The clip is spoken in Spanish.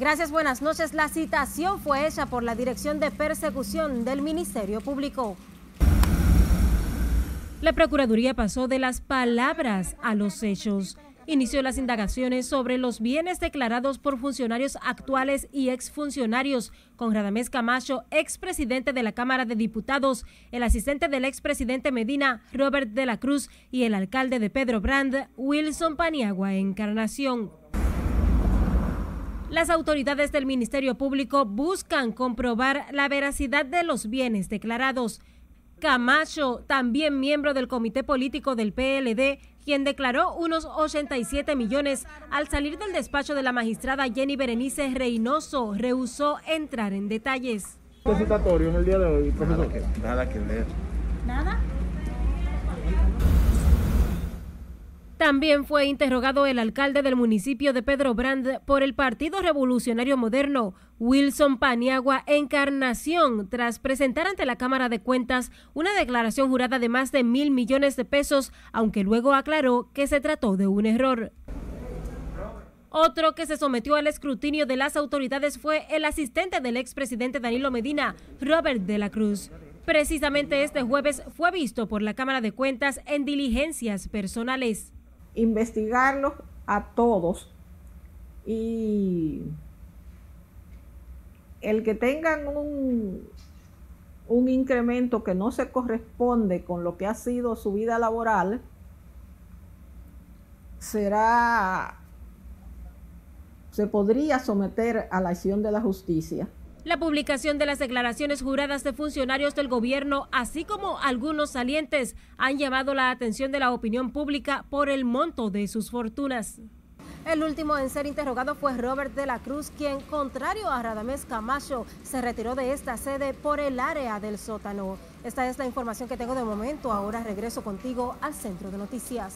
Gracias, buenas noches. La citación fue hecha por la Dirección de Persecución del Ministerio Público. La Procuraduría pasó de las palabras a los hechos. Inició las indagaciones sobre los bienes declarados por funcionarios actuales y exfuncionarios, con Radamés Camacho, expresidente de la Cámara de Diputados, el asistente del expresidente Medina, Robert de la Cruz, y el alcalde de Pedro Brand, Wilson Paniagua Encarnación. Las autoridades del Ministerio Público buscan comprobar la veracidad de los bienes declarados. Camacho, también miembro del comité político del PLD, quien declaró unos 87 millones al salir del despacho de la magistrada Jenny Berenice Reynoso, rehusó entrar en detalles. el día de hoy, Nada que, nada ¿Nada? También fue interrogado el alcalde del municipio de Pedro Brand por el Partido Revolucionario Moderno, Wilson Paniagua Encarnación, tras presentar ante la Cámara de Cuentas una declaración jurada de más de mil millones de pesos, aunque luego aclaró que se trató de un error. Otro que se sometió al escrutinio de las autoridades fue el asistente del expresidente Danilo Medina, Robert de la Cruz. Precisamente este jueves fue visto por la Cámara de Cuentas en diligencias personales investigarlos a todos y el que tengan un, un incremento que no se corresponde con lo que ha sido su vida laboral, será, se podría someter a la acción de la justicia. La publicación de las declaraciones juradas de funcionarios del gobierno, así como algunos salientes, han llamado la atención de la opinión pública por el monto de sus fortunas. El último en ser interrogado fue Robert de la Cruz, quien, contrario a Radamés Camacho, se retiró de esta sede por el área del sótano. Esta es la información que tengo de momento. Ahora regreso contigo al centro de noticias.